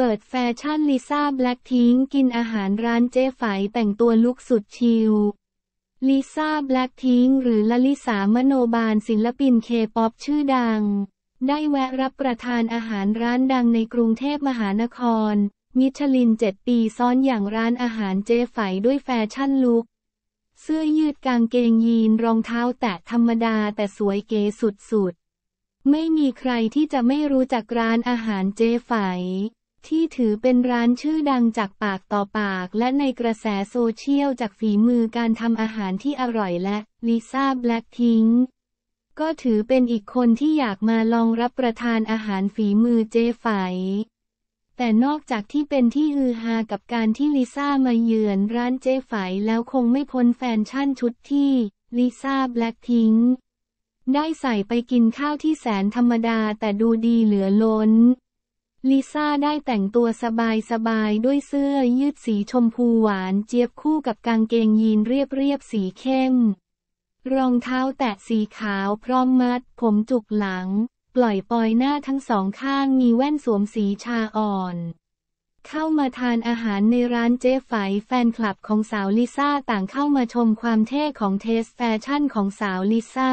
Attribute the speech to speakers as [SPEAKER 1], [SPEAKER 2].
[SPEAKER 1] เปิดแฟชั่นลิซ่าแบล็กทิงกินอาหารร้านเจ๊ฝายแต่งตัวลุกสุดชิลลิซ่าแบล็กทิงหรือลลิสามโนบาลศิลปินเคป๊อปชื่อดัง ได้แวะรับประทานอาหารร้านดังในกรุงเทพมหานคร มิชลินเจ็ดปีซ้อนอย่างร้านอาหารเจ๊ฝายด้วยแฟชั่นลุก เสื้อยืดกางเกงยีน รองเท้าแตะธรรมดาแต่สวยเก๋สุดๆ ไม่มีใครที่จะไม่รู้จักร้านอาหารเจ๊ไฝที่ถือเป็นร้านชื่อดังจากปากต่อปากและในกระแสโซเชียลจากฝีมือการทำอาหารที่อร่อยและลิซ่าแบล็กทิงก็ถือเป็นอีกคนที่อยากมาลองรับประทานอาหารฝีมือเจไฝแต่นอกจากที่เป็นที่ฮือฮากับการที่ลิซ่ามาเยือนร้านเจไฝแล้วคงไม่พ้นแฟนชั่นชุดที่ลิซ่าแบล็กทิงได้ใส่ไปกินข้าวที่แสนธรรมดาแต่ดูดีเหลือล้นลิซ่าได้แต่งตัวสบาย ๆ ด้วยเสื้อยืดสีชมพูหวานเจี๊ยบคู่กับกางเกงยีนเรียบ ๆ สีเข้ม รองเท้าแตะสีขาวพร้อมมัดผมจุกหลัง ปล่อยปอยหน้าทั้งสองข้างมีแว่นสวมสีชาอ่อน เข้ามาทานอาหารในร้านเจ๊ไายแฟนคลับของสาวลิซ่าต่างเข้ามาชมความเท่ของเทสแฟชั่นของสาวลิซ่า